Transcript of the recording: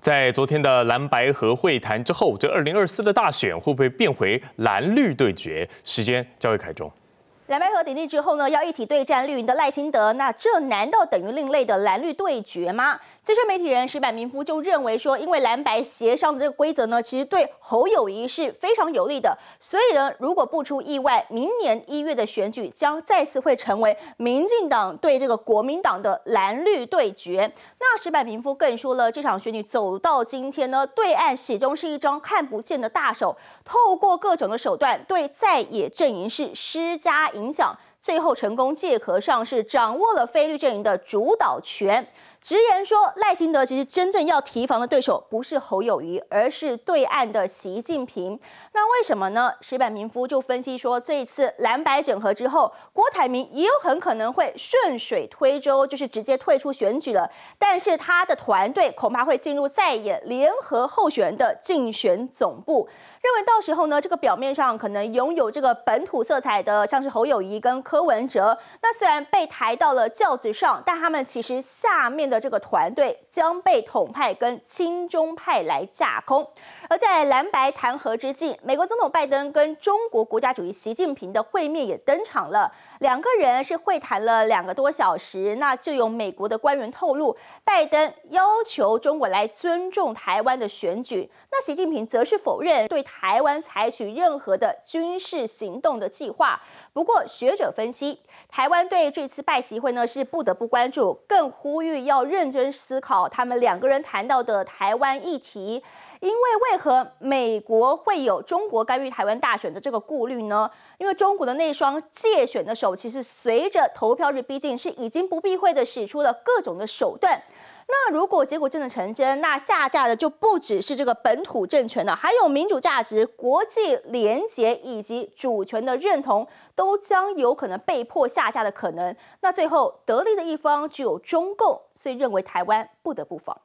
在昨天的蓝白和会谈之后，这二零二四的大选会不会变回蓝绿对决？时间交给凯中。蓝白合鼎立之后呢，要一起对战绿营的赖清德，那这难道等于另类的蓝绿对决吗？资深媒体人石柏明夫就认为说，因为蓝白协商的这个规则呢，其实对侯友谊是非常有利的，所以呢，如果不出意外，明年一月的选举将再次会成为民进党对这个国民党的蓝绿对决。那石柏明夫更说了，这场选举走到今天呢，对岸始终是一张看不见的大手，透过各种的手段对在野阵营是施加。影响，最后成功借壳上市，掌握了菲律宾的主导权。直言说，赖清德其实真正要提防的对手不是侯友谊，而是对岸的习近平。那为什么呢？石板明夫就分析说，这一次蓝白整合之后，郭台铭也有很可能会顺水推舟，就是直接退出选举了。但是他的团队恐怕会进入再演联合候选人的竞选总部，认为到时候呢，这个表面上可能拥有这个本土色彩的，像是侯友谊跟柯文哲，那虽然被抬到了轿子上，但他们其实下面。的这个团队将被统派跟亲中派来架空。而在蓝白谈和之际，美国总统拜登跟中国国家主席习近平的会面也登场了。两个人是会谈了两个多小时。那就有美国的官员透露，拜登要求中国来尊重台湾的选举。那习近平则是否认对台湾采取任何的军事行动的计划。不过学者分析，台湾对这次拜习会呢是不得不关注，更呼吁要。认真思考他们两个人谈到的台湾议题，因为为何美国会有中国干预台湾大选的这个顾虑呢？因为中国的那双借选的手，其实随着投票日逼近，是已经不避讳的使出了各种的手段。那如果结果真的成真，那下架的就不只是这个本土政权了，还有民主价值、国际联结以及主权的认同，都将有可能被迫下架的可能。那最后得利的一方只有中共，所以认为台湾不得不防。